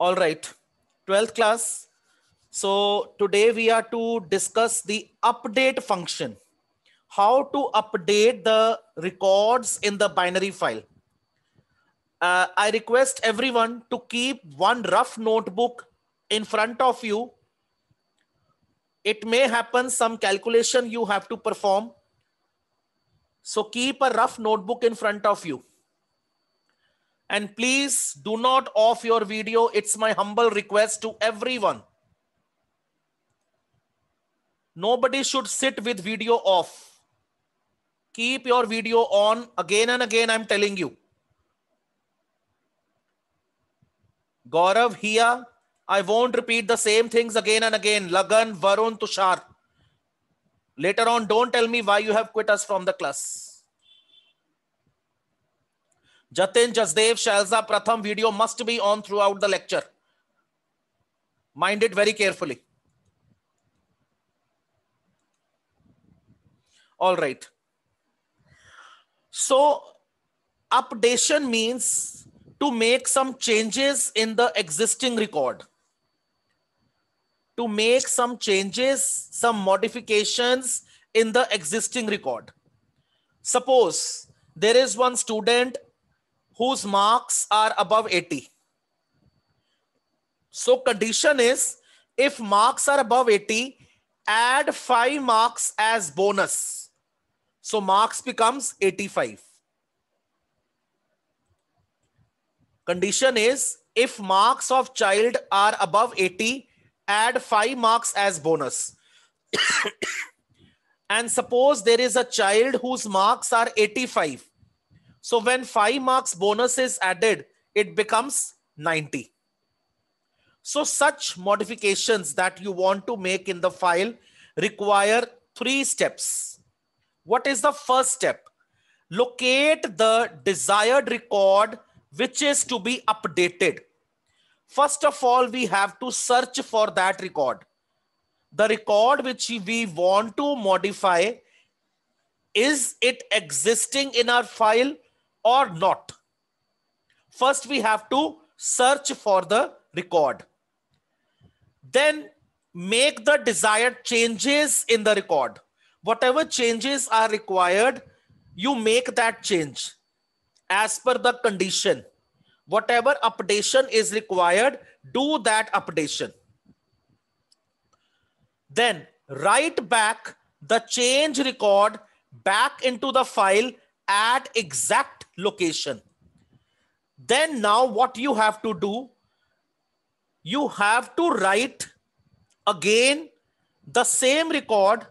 All right, 12th class. So today we are to discuss the update function. How to update the records in the binary file. Uh, I request everyone to keep one rough notebook in front of you. It may happen some calculation you have to perform. So keep a rough notebook in front of you. And please do not off your video. It's my humble request to everyone. Nobody should sit with video off. Keep your video on again and again. I'm telling you. Gaurav, Here I won't repeat the same things again and again. Lagan, Varun, Tushar. Later on, don't tell me why you have quit us from the class. Jatin, Jasdev, Shalza, Pratham video must be on throughout the lecture. Mind it very carefully. All right. So updation means to make some changes in the existing record. To make some changes, some modifications in the existing record. Suppose there is one student whose marks are above 80. So condition is if marks are above 80, add 5 marks as bonus. So marks becomes 85. Condition is if marks of child are above 80, add 5 marks as bonus. and suppose there is a child whose marks are 85 so when 5 marks bonus is added, it becomes 90. So such modifications that you want to make in the file require three steps. What is the first step? Locate the desired record which is to be updated. First of all, we have to search for that record. The record which we want to modify, is it existing in our file or not. First, we have to search for the record. Then make the desired changes in the record. Whatever changes are required, you make that change as per the condition. Whatever updation is required, do that updation. Then write back the change record back into the file at exact location. Then now what you have to do, you have to write again the same record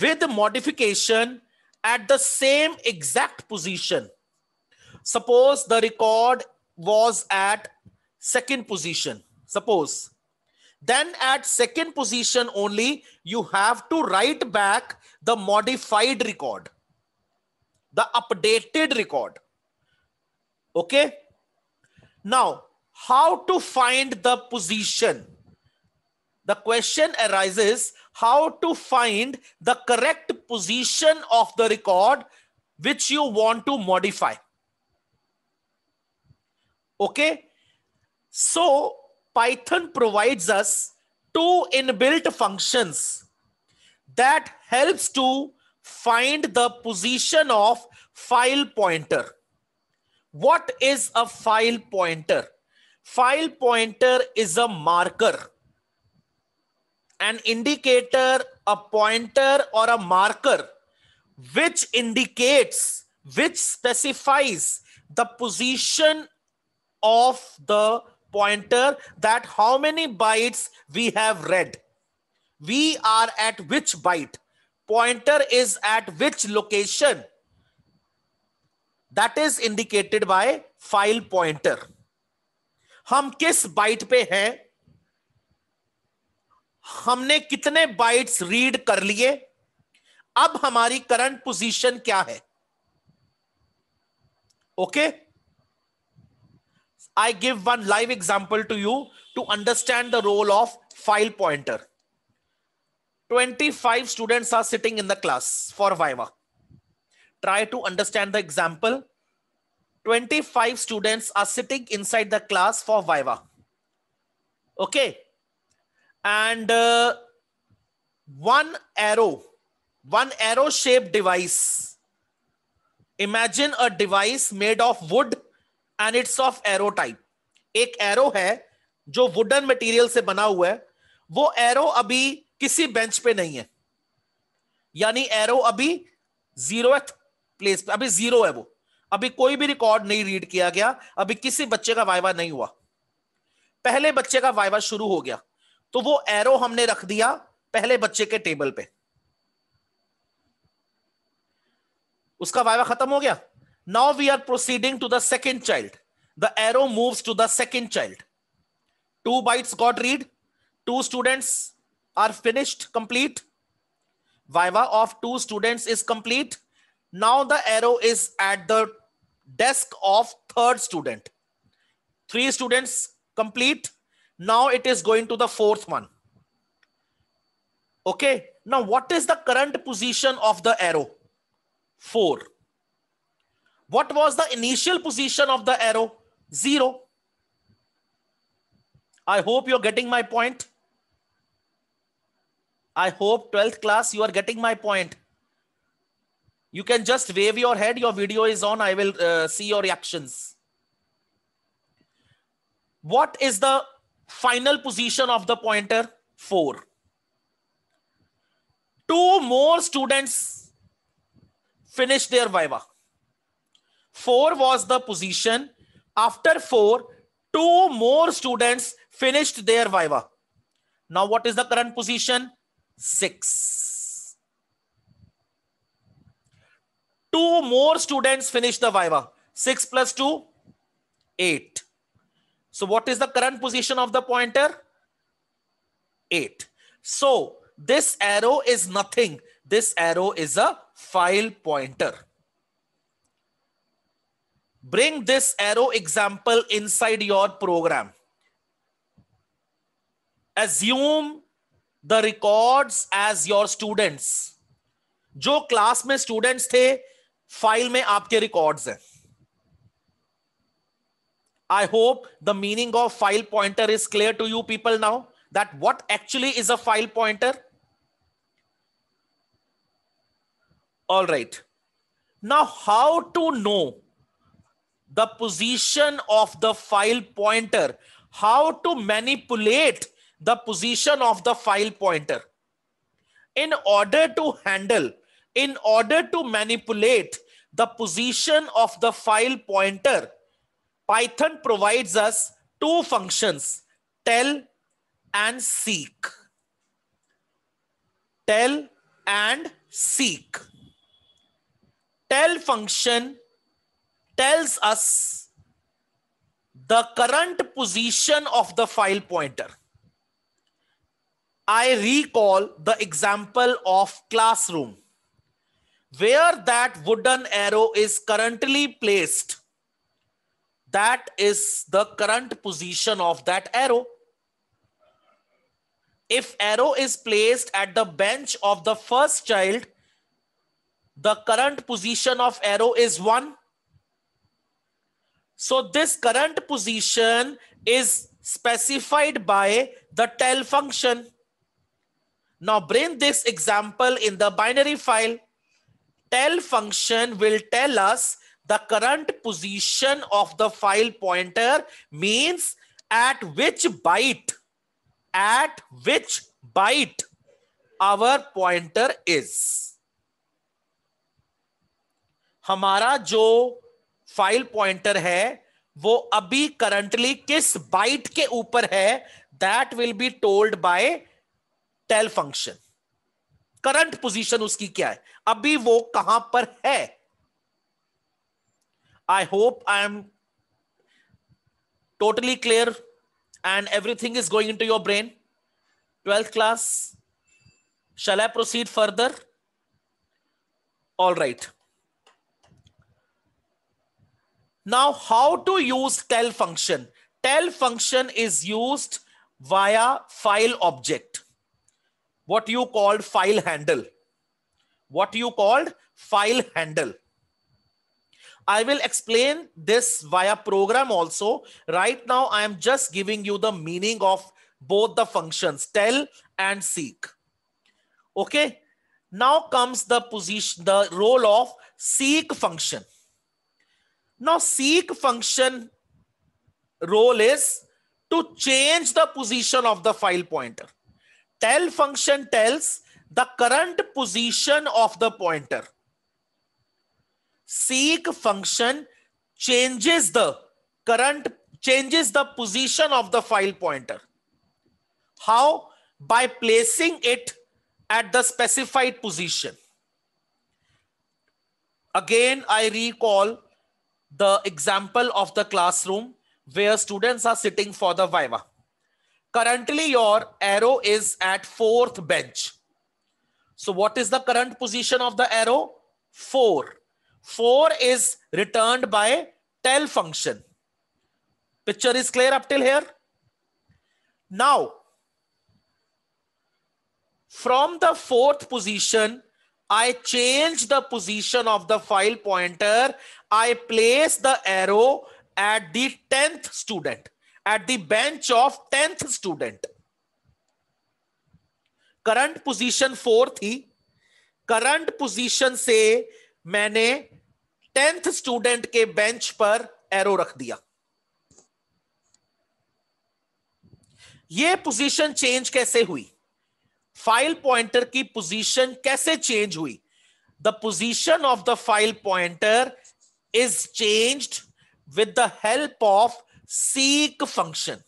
with modification at the same exact position. Suppose the record was at second position. Suppose. Then at second position only, you have to write back the modified record, the updated record. Okay. Now, how to find the position? The question arises how to find the correct position of the record which you want to modify. Okay. So Python provides us two inbuilt functions that helps to find the position of file pointer. What is a file pointer? File pointer is a marker. An indicator, a pointer or a marker which indicates, which specifies the position of the pointer that how many bytes we have read. We are at which byte. Pointer is at which location that is indicated by file pointer हम किस byte पे हैं हमने कितने bytes read कर लिए अब हमारी करंट पोजीशन क्या है okay I give one live example to you to understand the role of file pointer 25 students are sitting in the class for viva try to understand the example. 25 students are sitting inside the class for Viva. Okay. And uh, one arrow, one arrow shaped device. Imagine a device made of wood and it's of arrow type. ek arrow hai jo wooden material se bana hua hai wo arrow abhi kisi bench pe nahi hai yani arrow abhi zeroth place पे अभी zero है वो अभी कोई भी record नहीं read किया गया अभी किसी बच्चे का वाइवा नहीं हुआ पहले बच्चे का वाइवा शुरू हो गया तो वो एरो हमने रख दिया पहले बच्चे के टेबल पे उसका वाइवा खत्म हो गया now we are proceeding to the second child the arrow moves to the second child two bytes got read two students are finished complete viva of two students is complete Now the arrow is at the desk of third student. Three students complete. Now it is going to the fourth one. Okay. Now what is the current position of the arrow? Four. What was the initial position of the arrow? Zero. I hope you're getting my point. I hope 12th class you are getting my point. You can just wave your head. Your video is on. I will uh, see your reactions. What is the final position of the pointer? Four. Two more students finished their viva. Four was the position. After four, two more students finished their viva. Now, what is the current position? Six. Two more students finish the Viva. 6 plus 2, 8. So what is the current position of the pointer? 8. So this arrow is nothing. This arrow is a file pointer. Bring this arrow example inside your program. Assume the records as your students. Jo class mein students the. File में आपके records हैं I hope the meaning of file pointer is clear to you people now that what actually is a file pointer all right now how to know the position of the file pointer how to manipulate the position of the file pointer in order to handle in order to manipulate the position of the file pointer, Python provides us two functions, tell and seek. Tell and seek. Tell function tells us the current position of the file pointer. I recall the example of classroom where that wooden arrow is currently placed that is the current position of that arrow if arrow is placed at the bench of the first child the current position of arrow is 1 so this current position is specified by the tell function now bring this example in the binary file tell function will tell us the current position of the file pointer means at which byte at which byte our pointer is हमारा जो file pointer है वो अभी currently किस bite के ऊपर है that will be told by tell function current position उसकी क्या है अभी वो कहां पर है I hope I am totally clear and everything is going to your brain twelfth class shall I proceed further all right now how to use tell function tell function is use via file object what you called file handle. What you called file handle. I will explain this via program also. Right now, I am just giving you the meaning of both the functions tell and seek. Okay. Now comes the position, the role of seek function. Now seek function role is to change the position of the file pointer tell function tells the current position of the pointer. Seek function changes the current, changes the position of the file pointer. How? By placing it at the specified position. Again, I recall the example of the classroom where students are sitting for the Viva currently your arrow is at fourth bench. So what is the current position of the arrow? Four. Four is returned by tell function. Picture is clear up till here. Now, from the fourth position, I change the position of the file pointer. I place the arrow at the 10th student. at the bench of tenth student current position four थी current position से मैंने tenth student के bench पर arrow रख दिया ये position change कैसे हुई फाइल पॉइंटर की पोजीशन कैसे चेंज हुई the position of the file pointer is changed with the help of seek function.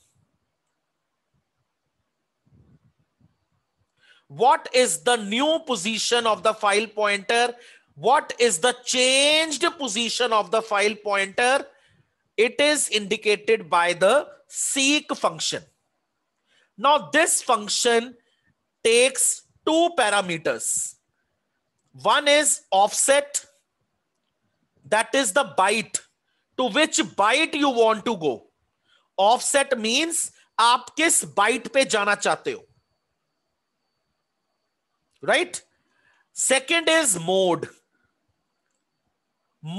What is the new position of the file pointer? What is the changed position of the file pointer? It is indicated by the seek function. Now this function takes two parameters. One is offset. That is the byte to which byte you want to go. Offset means आप किस byte पे जाना चाहते हो right second is mode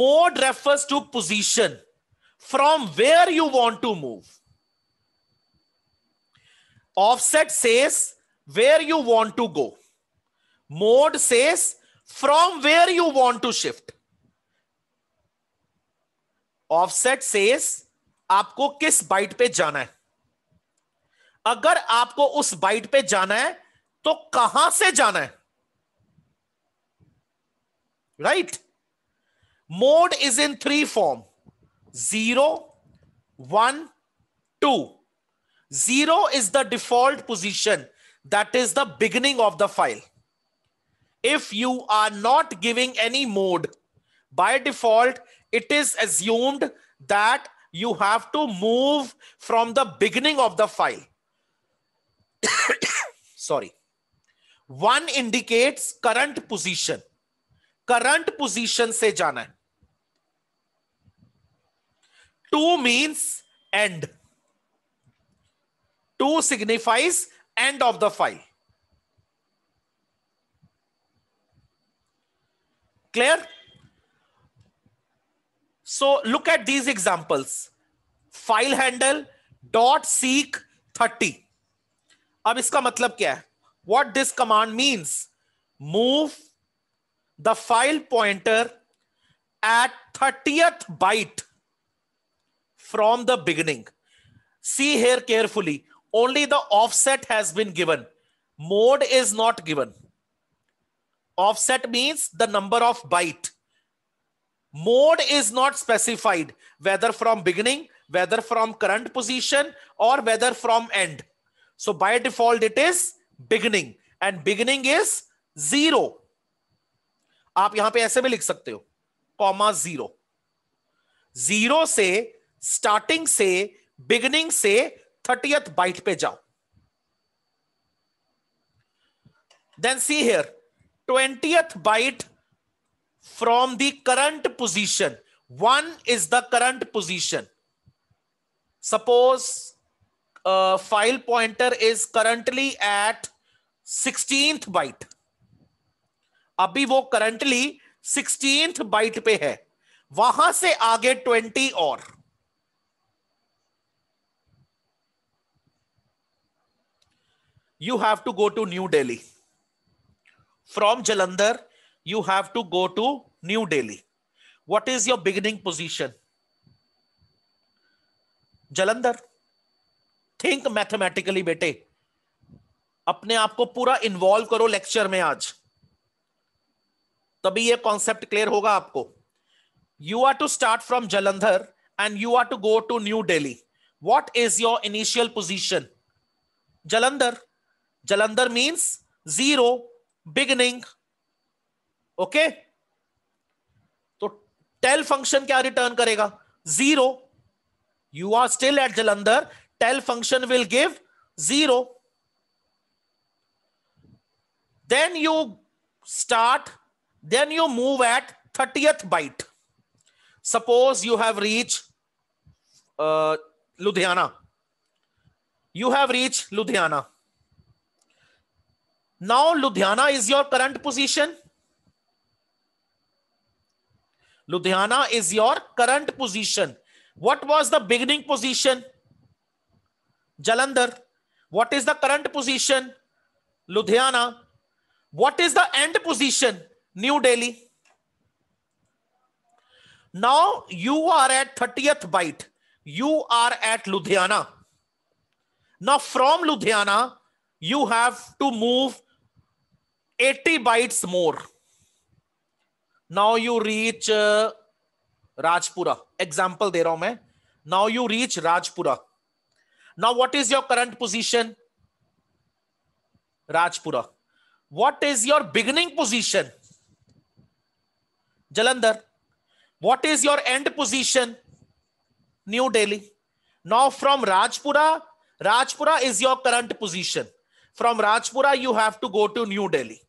mode refers to position from where you to move offset says where you want to go mode says from where you want to shift offset says आपको किस byte पे जाना है अगर आपको उस bite पे जाना है तो कहां से जाना है right mode is in three form zero one two zero is the default position that is the beginning of the file if you are not giving any mode by default it is assumed that you have to move from the beginning of the file. Sorry. One indicates current position. Current position se जाना Two means end. Two signifies end of the file. Clear? So look at these examples. File handle dot seek 30. अब इसका मतलब क्या है what this command means move the file pointer at thirtieth from the beginning. See here carefully. Only the offset has been given. Mode is not given. Offset means the number of byte mode is not specified whether from beginning whether from current position or whether from end so by default it is beginning and beginning is zero आप यहां पे ऐसे भी लिख सकते हो comma zero zero Then see here, twentieth byte. from the current position. One is the current position. Suppose uh, file pointer is currently at 16th byte. अभी वो currently 16th byte पे है वहां से आगे 20 और you have to go to New Delhi. From Jalandhar, you have to go to New Delhi. What is your beginning position? Jalandhar think mathematically बेटे अपने आप को पूरा इन्वॉल्व करो लेक्चर में आज तभी ये कॉन्सेप्ट क्लियर होगा आपको you are to start from Jalandhar and you are to go to New Delhi what is your initial position Jalandhar Jalandhar means zero beginning okay तो टेल फंक्शन क्या रिटर्न करेगा zero you are still at Jalandhar tell function will give zero then you start then you move at thirtieth byte suppose you have reach Ludhiana you have reach Ludhiana now Ludhiana is your current position Ludhiana is your current position. What was the beginning position? Jalandhar. What is the current position? Ludhiana. What is the end position? New Delhi. Now you are at 30th byte. You are at Ludhiana. Now from Ludhiana, you have to move 80 bytes more. Now you reach Rajpura example दे रहा हूं मैं now you reach Rajpura now what is your current position Rajpura what is your beginning position Jalandhar what is your end position New Delhi now from Rajpura Rajpura is your current position from Rajpura you have to go to New Delhi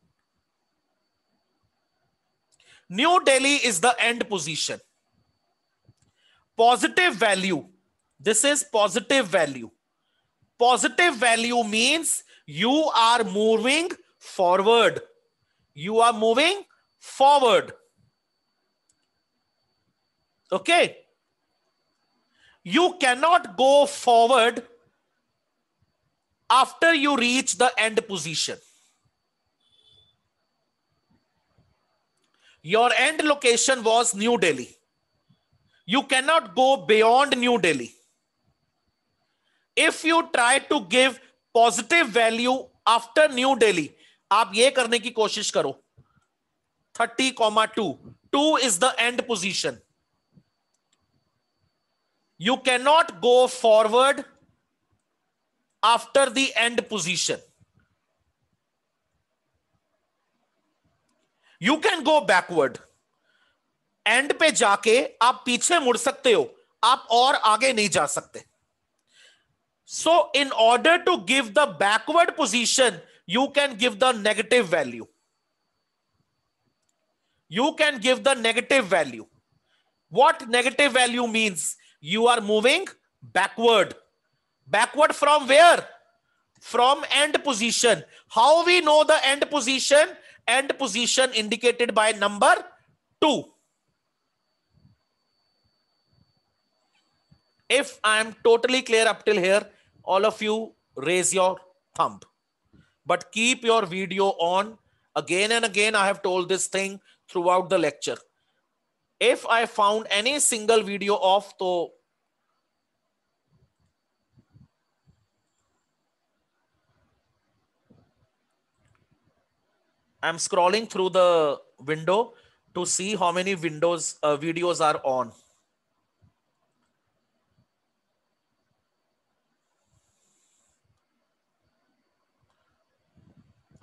New Delhi is the end position. Positive value. This is positive value. Positive value means you are moving forward. You are moving forward. Okay. You cannot go forward after you reach the end position. your end location was New Delhi. You cannot go beyond New Delhi. If you try to give positive value after New Delhi, आप ये करने की कोशिश करो 30,2. 2 is the end position. You cannot go forward after the end position. You can go backward end पे जाके आप पीछे मुड़ सकते हो आप और आगे नहीं जा सकते so in order to give the backward position you can give the negative value you can give the negative value what negative value means you are moving backward backward from where from end position how we know the end position and position indicated by number 2. If I am totally clear up till here, all of you raise your thumb. But keep your video on. Again and again, I have told this thing throughout the lecture. If I found any single video off, so I'm scrolling through the window to see how many windows uh, videos are on.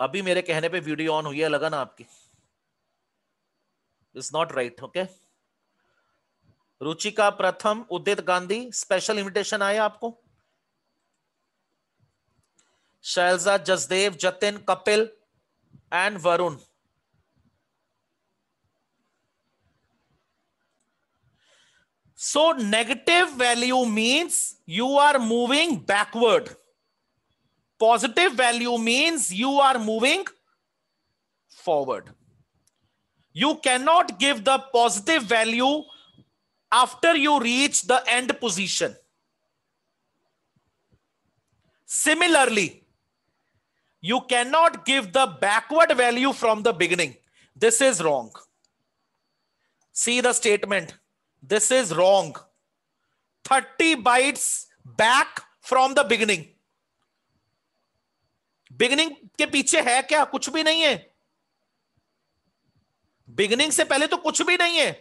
अभी मेरे कहने पे video on हुई है लगा ना आपकी is not right okay Ruchika Pratham Udit Gandhi special invitation आया आपको Shailja Jasdev Jatin Kapil and Varun. So negative value means you are moving backward. Positive value means you are moving forward. You cannot give the positive value after you reach the end position. Similarly, you cannot give the backward value from the beginning. This is wrong. See the statement. This is wrong. 30 bytes back from the beginning. beginning ke piche hai kya kuch bhi nahi hai beginning se pehle to kuch bhi nahi hai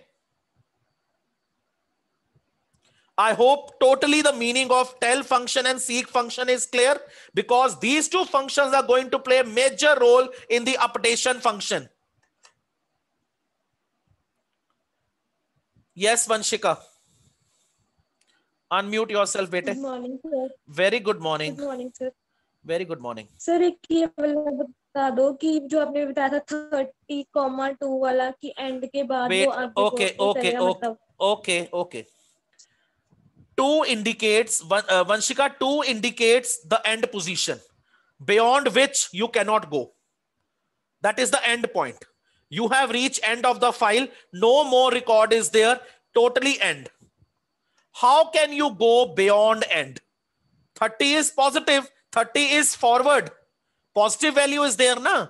I hope totally the meaning of tell function and seek function is clear because these two functions are going to play a major role in the updation function. Yes, Vanshika. Unmute yourself, bete. Good morning, sir. Very good morning. Good morning, sir. Very good morning sir एक ये वाला बता दो कि जो आपने बताया था थर्टी कॉमा टू वाला कि एंड के बाद okay Okay, okay, okay, okay. 2 indicates, uh, Vanshika 2 indicates the end position beyond which you cannot go. That is the end point. You have reached end of the file. No more record is there. Totally end. How can you go beyond end? 30 is positive. 30 is forward. Positive value is there, na?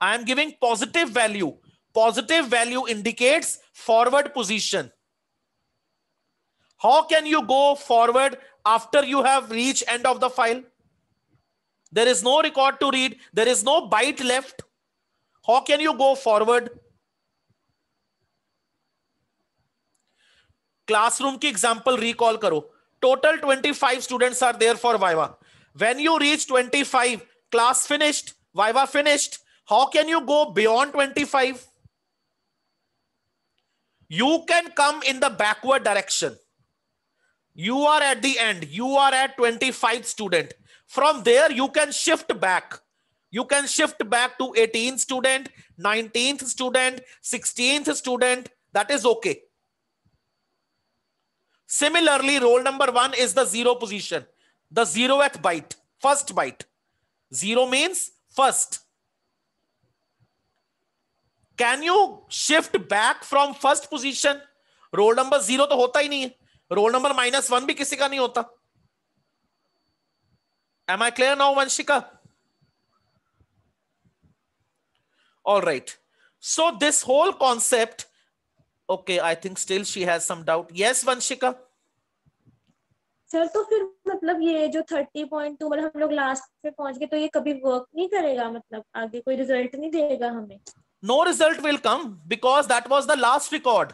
I am giving positive value. Positive value indicates forward position. How can you go forward after you have reached end of the file? There is no record to read. There is no byte left. How can you go forward? Classroom ki example recall karo. Total 25 students are there for Viva. When you reach 25, class finished, Viva finished. How can you go beyond 25? You can come in the backward direction you are at the end you are at 25th student from there you can shift back you can shift back to 18th student 19th student 16th student that is okay similarly roll number 1 is the zero position the zeroth byte first byte zero means first can you shift back from first position roll number 0 to hota hi nahi hai roll number minus one भी किसी का नहीं होता am I clear now Vanshika all right so this whole concept okay I think still she has some doubt yes Vanshika sir तो फिर मतलब ये जो थर्टी पॉइंट टू मतलब हम लोग लास्ट पे पहुंच गए तो ये कभी वर्क नहीं करेगा मतलब आगे कोई रिजल्ट नहीं देगा हमें no result will come because that was the last record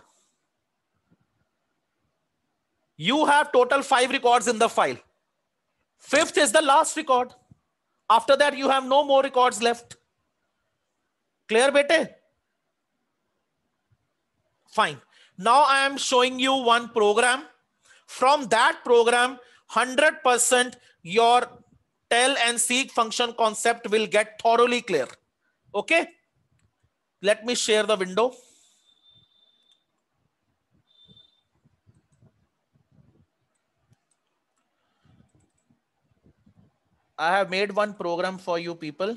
You have total five records in the file. Fifth is the last record. After that, you have no more records left. Clear, bete? Fine. Now I am showing you one program. From that program, 100% your tell and seek function concept will get thoroughly clear. Okay. Let me share the window. I have made one program for you people.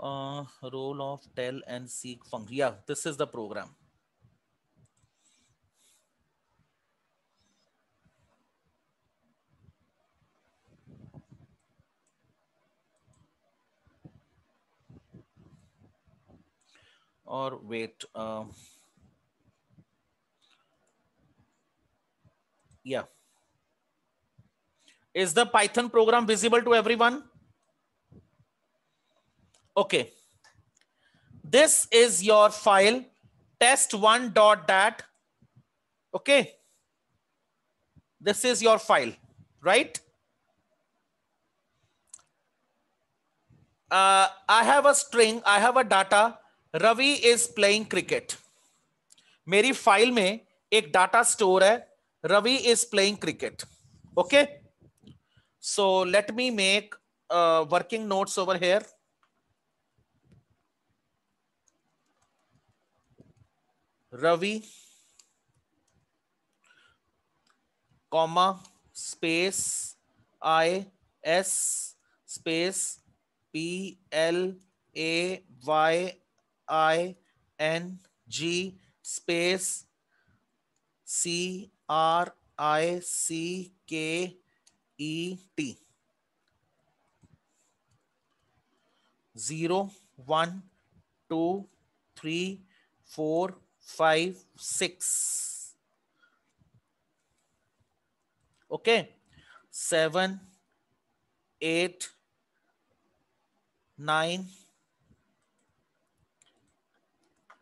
Uh, role of tell and seek function. Yeah, this is the program. or wait. Uh, yeah. Is the Python program visible to everyone? Okay. This is your file test one dot dat. Okay. This is your file, right? Uh, I have a string, I have a data, Ravi is playing cricket मेरी file में एक data store है Ravi is playing cricket okay so let me make working notes over here Ravi comma space I S space P L A Y I N G space C R I C K E T zero one two three four five six okay seven eight nine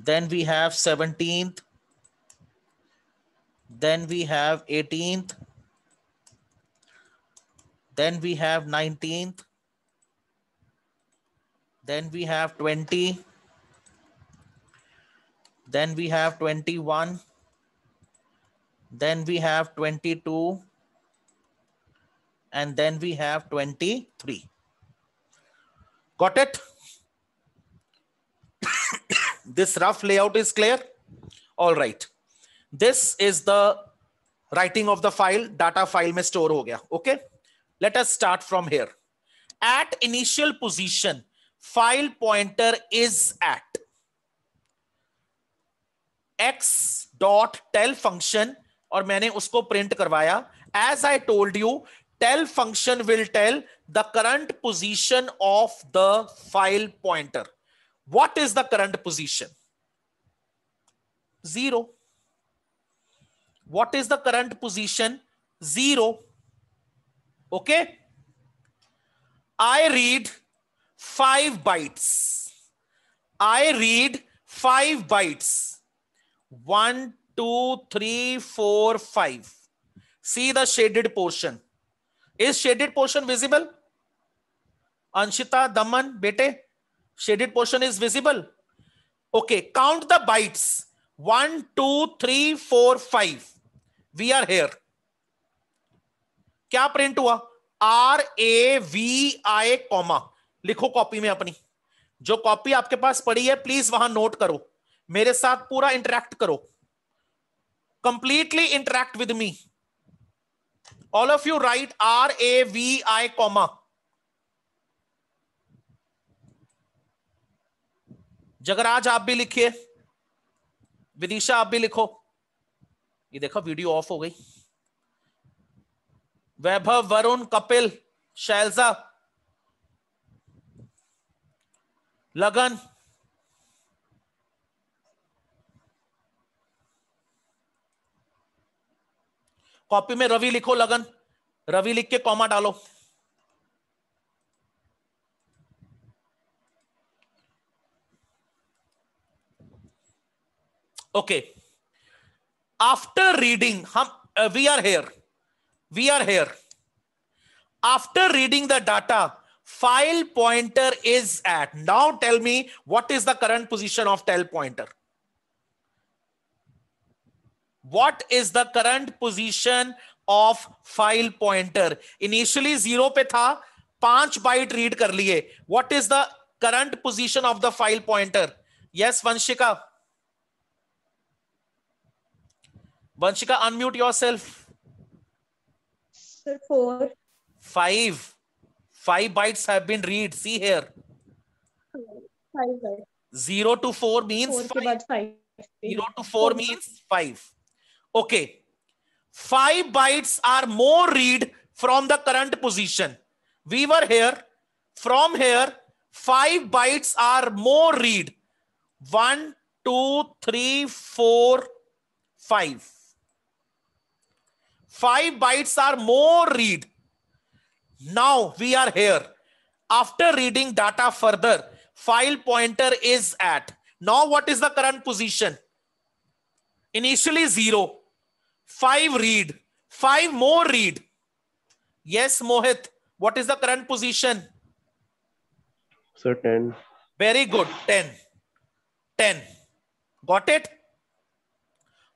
Then we have 17th. Then we have 18th. Then we have 19th. Then we have 20. Then we have 21. Then we have 22. And then we have 23. Got it? This rough layout is clear? All right. This is the writing of the file, data file mein store ho gaya Okay. Let us start from here. At initial position, file pointer is at x dot tell function और मैंने उसको print करवाया as I told you tell function will tell the current position of the file pointer What is the current position? Zero. What is the current position? Zero. Okay. I read five bytes. I read five bytes. One, two, three, four, five. See the shaded portion. Is shaded portion visible? Anshita, Daman, Bete? shaded portion is visible okay count the bytes 1 2 3 4 5 we are here क्या print हुआ R A V I comma लिखो copy में अपनी जो copy आपके पास पड़ी है please वहां नोट करो मेरे साथ पूरा इंटरेक्ट करो completely interact with me all of you right R A V I comma Jagraj आप भी लिखिए विदिशा आप भी लिखो ये देखो वीडियो ऑफ हो गई वैभव वरुण कपिल शैलजा लगन कॉपी में रवि लिखो लगन रवि लिख के कॉमा डालो okay after reading hum, uh, we are here we are here after reading the data file pointer is at now tell me what is the current position of tail pointer what is the current position of file pointer initially zero pe tha पांच byte read kar liye. What is the current position of the file pointer? Yes, Vanshika. Banshika, unmute yourself. Sir, four. Five. Five bytes have been read. See here. Five bytes. Zero to four means four five. five. Zero to four, four means five. Okay. Five bytes are more read from the current position. We were here. From here, five bytes are more read. One, two, three, four, five. Five bytes are more read. Now we are here. After reading data further, file pointer is at. Now what is the current position? Initially zero. Five read. Five more read. Yes, Mohit. What is the current position? Sir, 10. Very good. 10. 10. Got it?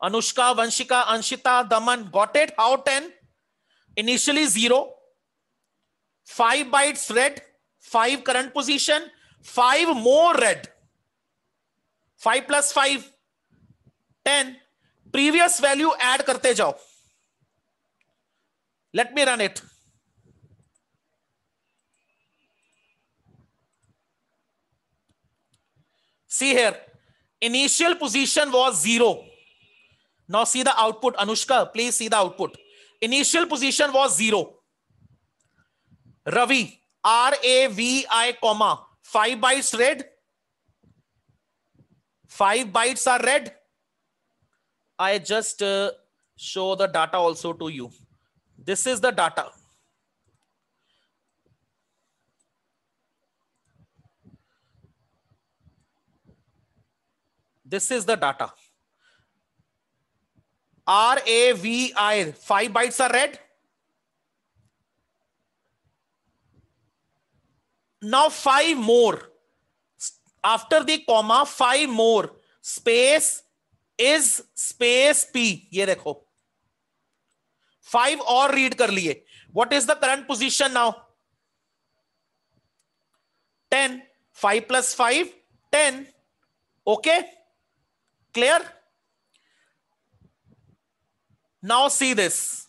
Anushka, Vanshika, Anshita, Daman got it. How 10? Initially 0. 5 bytes red. 5 current position. 5 more red. 5 plus 5. 10. Previous value add karte jao. Let me run it. See here. Initial position was 0. Now see the output. Anushka, please see the output. Initial position was zero. Ravi, R A V I, comma, five bytes red. Five bytes are red. I just uh, show the data also to you. This is the data. This is the data. R A V I. Five bytes are read. Now five more. After the comma, five more. Space is space P. ये देखो. Five और read कर लिए. What is the current position now? Ten. Five plus five. Ten. Okay. Clear? Now see this.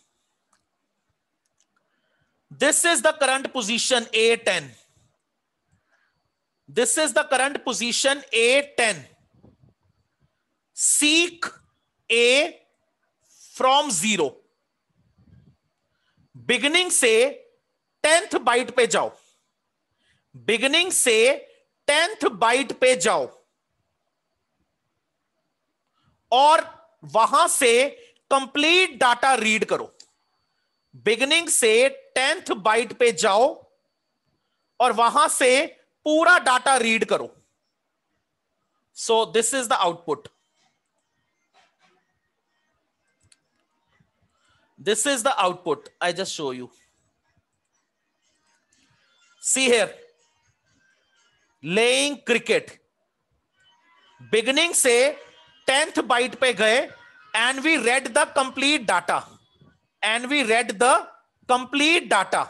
This is the current position A10. This is the current position A10. Seek A from zero. Beginning से tenth byte पे जाओ beginning से tenth byte पे जाओ और वहां से complete data read करो बिगनिंग से टेंथ बाइट पे जाओ और वहां से पूरा डाटा रीड करो so this is the output this is the output I just show you see here laying cricket beginning से टेंथ बाइट पे गए and we read the complete data and we read the complete data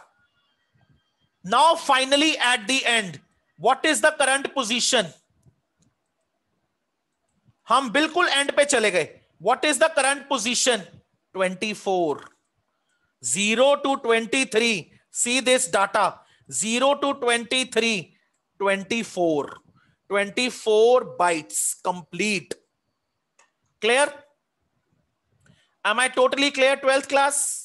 now finally at the end what is the current position हम बिल्कुल and पे चले गए what is the 24 0 to 23 See this data. 0 to 23 24 24 bytes complete. Clear? Am I totally clear, 12th class?